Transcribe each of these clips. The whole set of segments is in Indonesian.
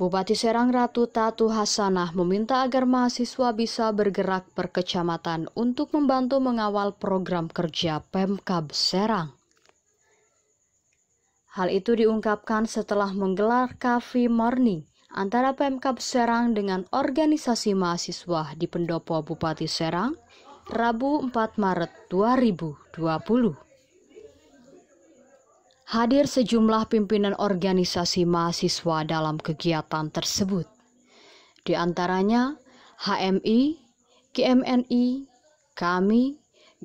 Bupati Serang Ratu Tatu Hasanah meminta agar mahasiswa bisa bergerak per kecamatan untuk membantu mengawal program kerja Pemkab Serang. Hal itu diungkapkan setelah menggelar Coffee Morning antara Pemkab Serang dengan organisasi mahasiswa di Pendopo Bupati Serang, Rabu 4 Maret 2020 hadir sejumlah pimpinan organisasi mahasiswa dalam kegiatan tersebut. Di antaranya HMI, GMNI, KAMI,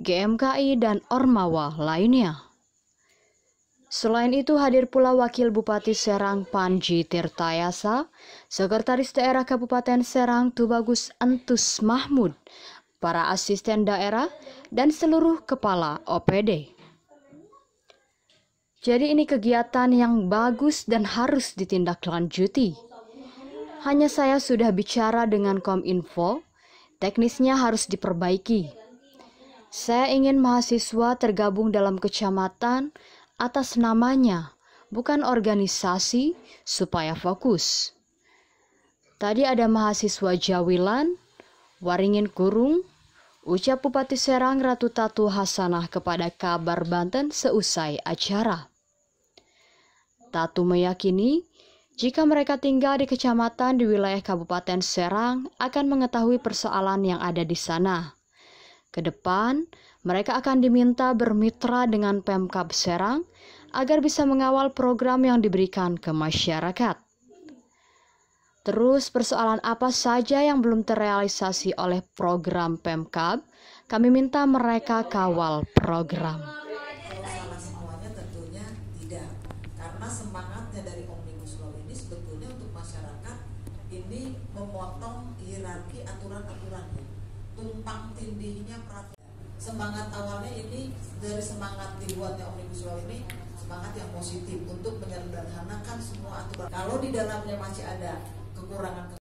GMKI, dan Ormawa lainnya. Selain itu hadir pula Wakil Bupati Serang Panji Tirtayasa, Sekretaris Daerah Kabupaten Serang Tubagus Entus Mahmud, para asisten daerah, dan seluruh kepala OPD. Jadi ini kegiatan yang bagus dan harus ditindaklanjuti. Hanya saya sudah bicara dengan Kominfo, teknisnya harus diperbaiki. Saya ingin mahasiswa tergabung dalam kecamatan atas namanya, bukan organisasi, supaya fokus. Tadi ada mahasiswa Jawilan, Waringin Kurung, ucap Bupati Serang Ratu Tatu Hasanah kepada Kabar Banten seusai acara. Tatu meyakini jika mereka tinggal di kecamatan di wilayah Kabupaten Serang akan mengetahui persoalan yang ada di sana. Kedepan, mereka akan diminta bermitra dengan Pemkab Serang agar bisa mengawal program yang diberikan ke masyarakat. Terus persoalan apa saja yang belum terrealisasi oleh program Pemkab, kami minta mereka kawal program. manfaatnya dari omnibus law ini sebetulnya untuk masyarakat ini memotong hierarki aturan-aturannya tumpang tindihnya peraturan semangat awalnya ini dari semangat dibuatnya omnibus law ini semangat yang positif untuk menyederhanakan semua aturan kalau di dalamnya masih ada kekurangan